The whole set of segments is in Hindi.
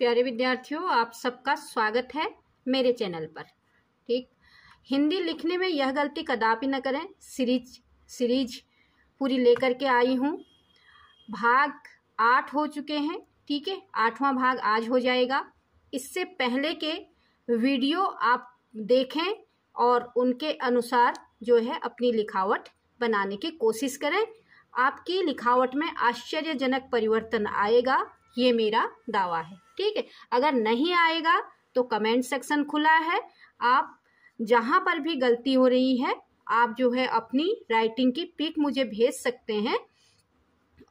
प्यारे विद्यार्थियों आप सबका स्वागत है मेरे चैनल पर ठीक हिंदी लिखने में यह गलती कदापि न करें सीरीज सीरीज पूरी लेकर के आई हूँ भाग आठ हो चुके हैं ठीक है आठवां भाग आज हो जाएगा इससे पहले के वीडियो आप देखें और उनके अनुसार जो है अपनी लिखावट बनाने की कोशिश करें आपकी लिखावट में आश्चर्यजनक परिवर्तन आएगा ये मेरा दावा है ठीक है अगर नहीं आएगा तो कमेंट सेक्शन खुला है आप जहाँ पर भी गलती हो रही है आप जो है अपनी राइटिंग की पिक मुझे भेज सकते हैं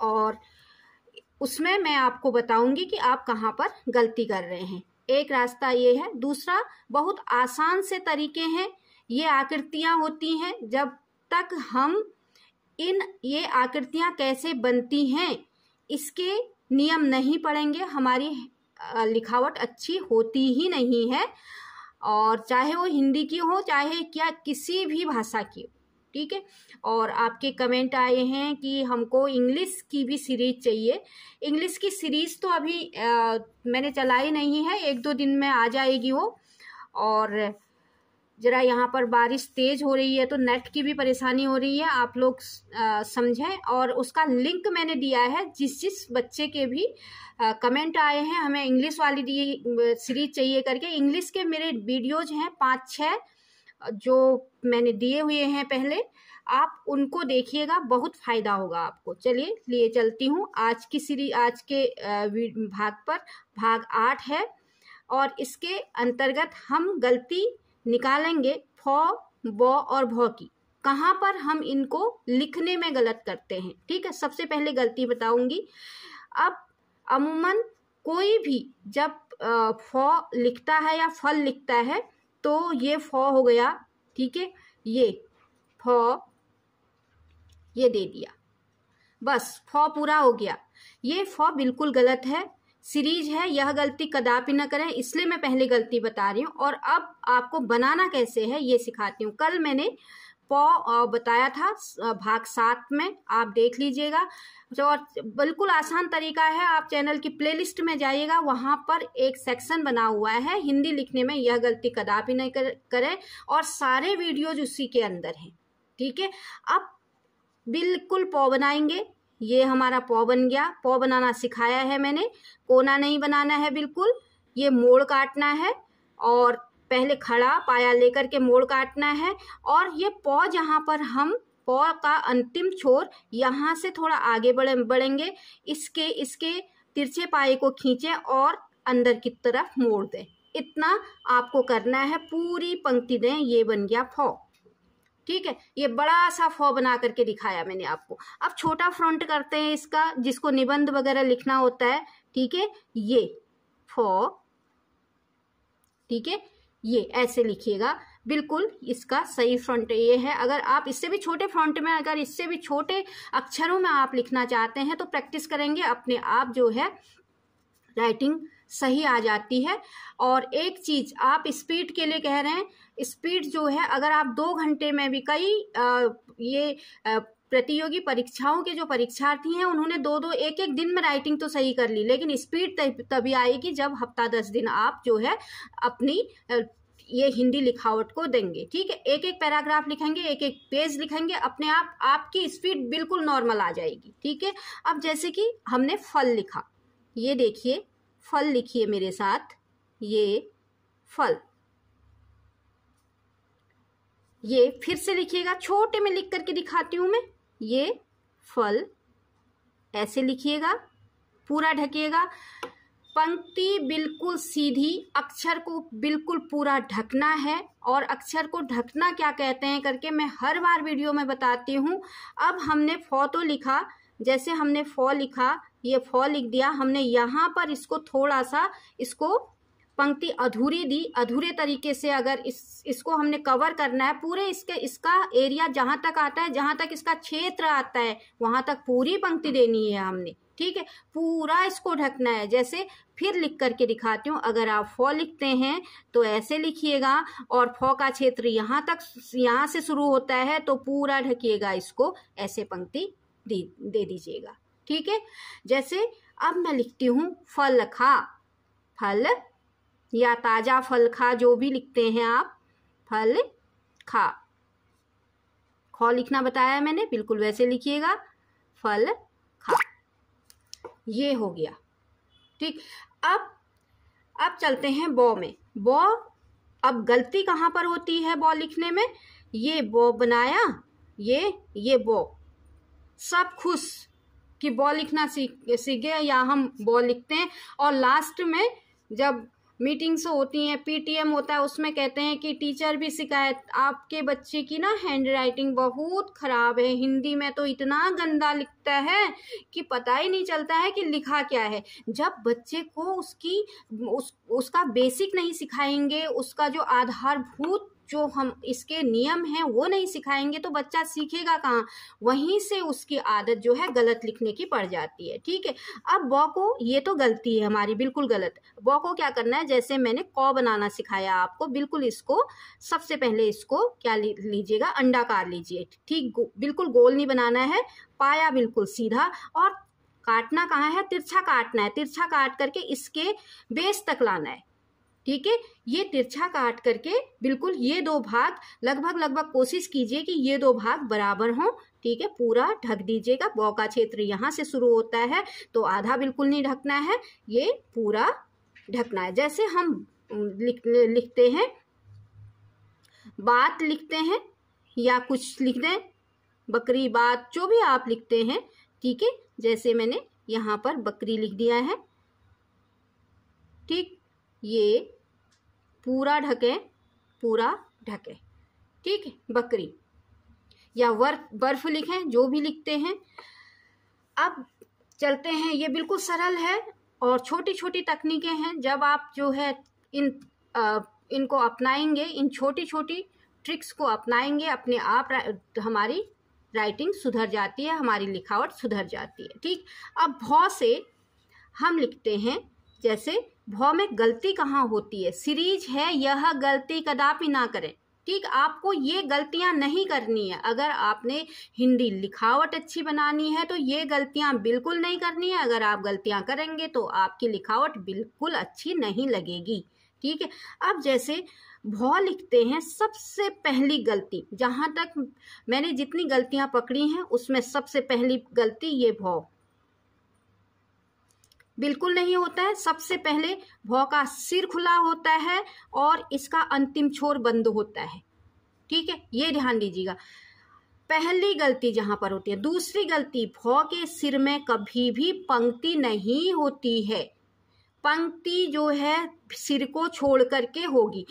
और उसमें मैं आपको बताऊंगी कि आप कहाँ पर गलती कर रहे हैं एक रास्ता ये है दूसरा बहुत आसान से तरीके हैं ये आकृतियाँ होती हैं जब तक हम इन ये आकृतियाँ कैसे बनती हैं इसके नियम नहीं पड़ेंगे हमारी लिखावट अच्छी होती ही नहीं है और चाहे वो हिंदी की हो चाहे क्या किसी भी भाषा की हो ठीक है और आपके कमेंट आए हैं कि हमको इंग्लिश की भी सीरीज चाहिए इंग्लिश की सीरीज तो अभी आ, मैंने चलाई नहीं है एक दो दिन में आ जाएगी वो और ज़रा यहाँ पर बारिश तेज़ हो रही है तो नेट की भी परेशानी हो रही है आप लोग समझें और उसका लिंक मैंने दिया है जिस जिस बच्चे के भी आ, कमेंट आए हैं हमें इंग्लिश वाली दी सीरीज चाहिए करके इंग्लिश के मेरे वीडियोज हैं पाँच छः जो मैंने दिए हुए हैं पहले आप उनको देखिएगा बहुत फ़ायदा होगा आपको चलिए लिए चलती हूँ आज की सीरी आज के भाग पर भाग आठ है और इसके अंतर्गत हम गलती निकालेंगे फॉ बॉ और भौ की कहाँ पर हम इनको लिखने में गलत करते हैं ठीक है सबसे पहले गलती बताऊंगी अब अमूमन कोई भी जब फॉ लिखता है या फल लिखता है तो ये फॉ हो गया ठीक है ये फॉ ये दे दिया बस फॉ पूरा हो गया ये फॉ बिल्कुल गलत है सीरीज है यह गलती कदापि ना करें इसलिए मैं पहले गलती बता रही हूँ और अब आपको बनाना कैसे है ये सिखाती हूँ कल मैंने पौ बताया था भाग सात में आप देख लीजिएगा और बिल्कुल आसान तरीका है आप चैनल की प्लेलिस्ट में जाइएगा वहाँ पर एक सेक्शन बना हुआ है हिंदी लिखने में यह गलती कदापि नहीं करें और सारे वीडियोज उसी के अंदर हैं ठीक है अब बिल्कुल पौ बनाएंगे ये हमारा पौ बन गया पौ बनाना सिखाया है मैंने कोना नहीं बनाना है बिल्कुल ये मोड़ काटना है और पहले खड़ा पाया लेकर के मोड़ काटना है और ये पौ जहाँ पर हम पौ का अंतिम छोर यहाँ से थोड़ा आगे बढ़े बढ़ेंगे इसके इसके तिरछे पाए को खींचें और अंदर की तरफ मोड़ दें इतना आपको करना है पूरी पंक्ति दें ये बन गया फौ ठीक है ये बड़ा सा फॉ बना करके दिखाया मैंने आपको अब छोटा फ्रंट करते हैं इसका जिसको निबंध वगैरह लिखना होता है ठीक है ये फॉ ठीक है ये ऐसे लिखिएगा बिल्कुल इसका सही फ्रंट ये है अगर आप इससे भी छोटे फ्रंट में अगर इससे भी छोटे अक्षरों में आप लिखना चाहते हैं तो प्रैक्टिस करेंगे अपने आप जो है राइटिंग सही आ जाती है और एक चीज़ आप स्पीड के लिए कह रहे हैं स्पीड जो है अगर आप दो घंटे में भी कई ये प्रतियोगी परीक्षाओं के जो परीक्षार्थी हैं उन्होंने दो दो एक एक दिन में राइटिंग तो सही कर ली लेकिन स्पीड तभी आएगी जब हफ्ता दस दिन आप जो है अपनी ये हिंदी लिखावट को देंगे ठीक है एक एक पैराग्राफ लिखेंगे एक एक पेज लिखेंगे अपने आप आपकी स्पीड बिल्कुल नॉर्मल आ जाएगी ठीक है अब जैसे कि हमने फल लिखा ये देखिए फल लिखिए मेरे साथ ये फल ये फिर से लिखिएगा छोटे में लिख करके दिखाती हूँ मैं ये फल ऐसे लिखिएगा पूरा ढकेगा पंक्ति बिल्कुल सीधी अक्षर को बिल्कुल पूरा ढकना है और अक्षर को ढकना क्या कहते हैं करके मैं हर बार वीडियो में बताती हूँ अब हमने फो तो लिखा जैसे हमने फौ लिखा ये फॉ लिख दिया हमने यहाँ पर इसको थोड़ा सा इसको पंक्ति अधूरी दी अधूरे तरीके से अगर इस इसको हमने कवर करना है पूरे इसके इसका एरिया जहाँ तक आता है जहाँ तक इसका क्षेत्र आता है वहाँ तक पूरी पंक्ति देनी है हमने ठीक है पूरा इसको ढकना है जैसे फिर लिख करके दिखाती हूँ अगर आप फॉ लिखते हैं तो ऐसे लिखिएगा और फॉ का क्षेत्र यहाँ तक यहाँ से शुरू होता है तो पूरा ढकीेगा इसको ऐसे पंक्ति दे दीजिएगा ठीक है जैसे अब मैं लिखती हूँ फल खा फल या ताज़ा फल खा जो भी लिखते हैं आप फल खा ख लिखना बताया मैंने बिल्कुल वैसे लिखिएगा फल खा ये हो गया ठीक अब अब चलते हैं बॉ में बॉ अब गलती कहाँ पर होती है बॉ लिखने में ये बॉ बनाया ये ये बॉ सब खुश कि बॉ लिखना सीख सीखे या हम बॉ लिखते हैं और लास्ट में जब मीटिंग्स होती हैं पीटीएम होता है उसमें कहते हैं कि टीचर भी शिकायत आपके बच्चे की ना हैंड राइटिंग बहुत ख़राब है हिंदी में तो इतना गंदा लिखता है कि पता ही नहीं चलता है कि लिखा क्या है जब बच्चे को उसकी उस उसका बेसिक नहीं सिखाएंगे उसका जो आधारभूत जो हम इसके नियम हैं वो नहीं सिखाएंगे तो बच्चा सीखेगा कहाँ वहीं से उसकी आदत जो है गलत लिखने की पड़ जाती है ठीक है अब बॉ को ये तो गलती है हमारी बिल्कुल गलत बॉ को क्या करना है जैसे मैंने कौ बनाना सिखाया आपको बिल्कुल इसको सबसे पहले इसको क्या लीजिएगा अंडाकार लीजिए ठीक बिल्कुल गोल नहीं बनाना है पाया बिल्कुल सीधा और काटना कहाँ है तिरछा काटना है तिरछा काट करके इसके बेस तक लाना है ठीक है ये तिरछा काट करके बिल्कुल ये दो भाग लगभग लगभग कोशिश कीजिए कि ये दो भाग बराबर हों ठीक है पूरा ढक दीजिएगा बौ का क्षेत्र यहाँ से शुरू होता है तो आधा बिल्कुल नहीं ढकना है ये पूरा ढकना है जैसे हम लिख लिखते हैं बात लिखते हैं या कुछ लिख दें बकरी बात जो भी आप लिखते हैं ठीक है जैसे मैंने यहाँ पर बकरी लिख दिया है ठीक ये पूरा ढके पूरा ढके ठीक है बकरी या वर्फ बर्फ लिखें जो भी लिखते हैं अब चलते हैं ये बिल्कुल सरल है और छोटी छोटी तकनीकें हैं जब आप जो है इन आ, इनको अपनाएंगे इन छोटी छोटी ट्रिक्स को अपनाएंगे अपने आप रा, हमारी राइटिंग सुधर जाती है हमारी लिखावट सुधर जाती है ठीक अब बहुत से हम लिखते हैं जैसे भौ में गलती कहाँ होती है सीरीज है यह गलती कदापि ना करें ठीक आपको ये गलतियाँ नहीं करनी है अगर आपने हिंदी लिखावट अच्छी बनानी है तो ये गलतियाँ बिल्कुल नहीं करनी है अगर आप गलतियाँ करेंगे तो आपकी लिखावट बिल्कुल अच्छी नहीं लगेगी ठीक है अब जैसे भौ लिखते हैं सबसे पहली गलती जहाँ तक मैंने जितनी गलतियाँ पकड़ी हैं उसमें सबसे पहली गलती ये भौ बिल्कुल नहीं होता है सबसे पहले भौ का सिर खुला होता है और इसका अंतिम छोर बंद होता है ठीक है ये ध्यान दीजिएगा पहली गलती जहाँ पर होती है दूसरी गलती भौ के सिर में कभी भी पंक्ति नहीं होती है पंक्ति जो है सिर को छोड़ करके होगी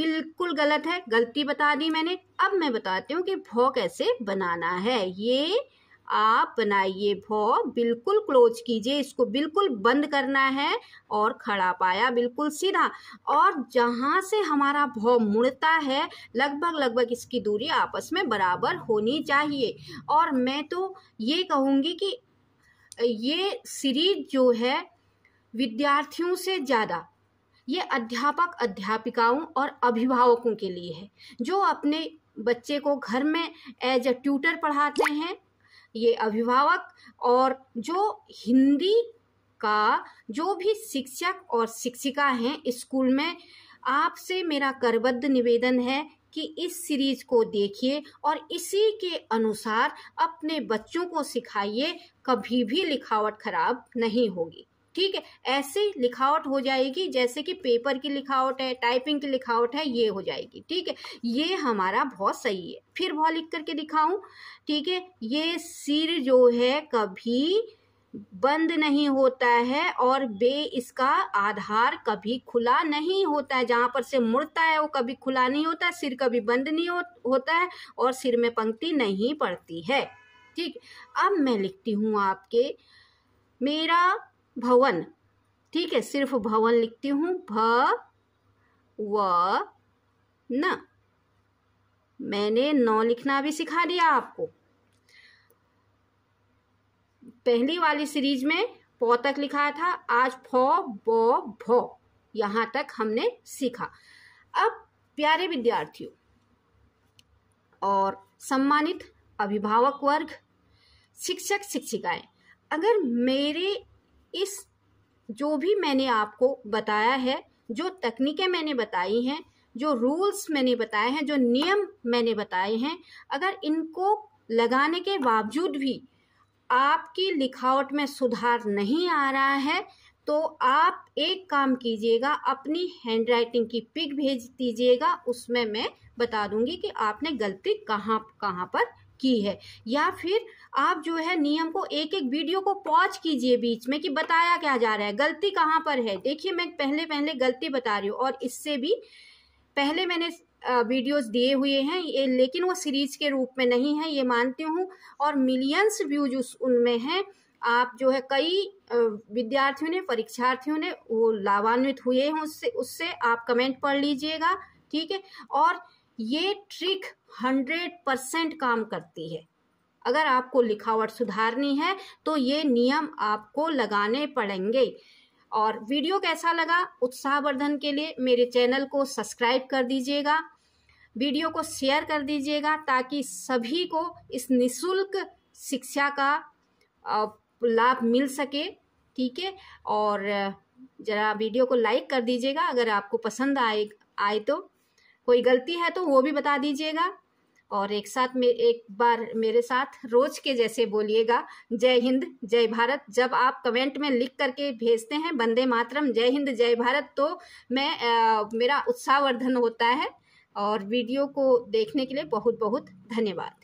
बिल्कुल गलत है गलती बता दी मैंने अब मैं बताती हूँ कि भौ कैसे बनाना है ये आप बनाइए भौ बिल्कुल क्लोज कीजिए इसको बिल्कुल बंद करना है और खड़ा पाया बिल्कुल सीधा और जहाँ से हमारा भौ मुड़ता है लगभग लगभग इसकी दूरी आपस में बराबर होनी चाहिए और मैं तो ये कहूँगी कि ये सीरीज जो है विद्यार्थियों से ज़्यादा ये अध्यापक अध्यापिकाओं और अभिभावकों के लिए है जो अपने बच्चे को घर में एज अ ट्यूटर पढ़ाते हैं ये अभिभावक और जो हिंदी का जो भी शिक्षक और शिक्षिका हैं स्कूल में आपसे मेरा करबद्ध निवेदन है कि इस सीरीज को देखिए और इसी के अनुसार अपने बच्चों को सिखाइए कभी भी लिखावट खराब नहीं होगी ठीक है ऐसे लिखावट हो जाएगी जैसे कि पेपर की लिखावट है टाइपिंग की लिखावट है ये हो जाएगी ठीक है ये हमारा बहुत सही है फिर बहुत लिख करके दिखाऊं ठीक है ये सिर जो है कभी बंद नहीं होता है और बे इसका आधार कभी खुला नहीं होता है जहाँ पर से मुड़ता है वो कभी खुला नहीं होता सिर कभी बंद नहीं हो, होता है और सिर में पंक्ति नहीं पड़ती है ठीक अब मैं लिखती हूँ आपके मेरा भवन ठीक है सिर्फ भवन लिखती हूँ भ व न मैंने नौ लिखना भी सिखा दिया आपको पहली वाली सीरीज में पौ तक लिखा था आज फौ बो भो यहाँ तक हमने सीखा अब प्यारे विद्यार्थियों और सम्मानित अभिभावक वर्ग शिक्षक शिक्षिकाएं अगर मेरे इस जो भी मैंने आपको बताया है जो तकनीकें मैंने बताई हैं जो रूल्स मैंने बताए हैं जो नियम मैंने बताए हैं अगर इनको लगाने के बावजूद भी आपकी लिखावट में सुधार नहीं आ रहा है तो आप एक काम कीजिएगा अपनी हैंड राइटिंग की पिक भेज दीजिएगा उसमें मैं बता दूंगी कि आपने गलती कहाँ कहाँ पर की है या फिर आप जो है नियम को एक एक वीडियो को पॉज कीजिए बीच में कि बताया क्या जा रहा है गलती कहाँ पर है देखिए मैं पहले पहले गलती बता रही हूँ और इससे भी पहले मैंने वीडियोस दिए हुए हैं ये लेकिन वो सीरीज के रूप में नहीं है ये मानती हूँ और मिलियंस व्यूज उस उनमें हैं आप जो है कई विद्यार्थियों ने परीक्षार्थियों ने वो लाभान्वित हुए हैं उससे उससे आप कमेंट पढ़ लीजिएगा ठीक है और ये ट्रिक हंड्रेड परसेंट काम करती है अगर आपको लिखावट सुधारनी है तो ये नियम आपको लगाने पड़ेंगे और वीडियो कैसा लगा उत्साहवर्धन के लिए मेरे चैनल को सब्सक्राइब कर दीजिएगा वीडियो को शेयर कर दीजिएगा ताकि सभी को इस निशुल्क शिक्षा का लाभ मिल सके ठीक है और ज़रा वीडियो को लाइक कर दीजिएगा अगर आपको पसंद आए आए तो कोई गलती है तो वो भी बता दीजिएगा और एक साथ में एक बार मेरे साथ रोज के जैसे बोलिएगा जय हिंद जय भारत जब आप कमेंट में लिख करके भेजते हैं बंदे मातरम जय हिंद जय भारत तो मैं आ, मेरा उत्साहवर्धन होता है और वीडियो को देखने के लिए बहुत बहुत धन्यवाद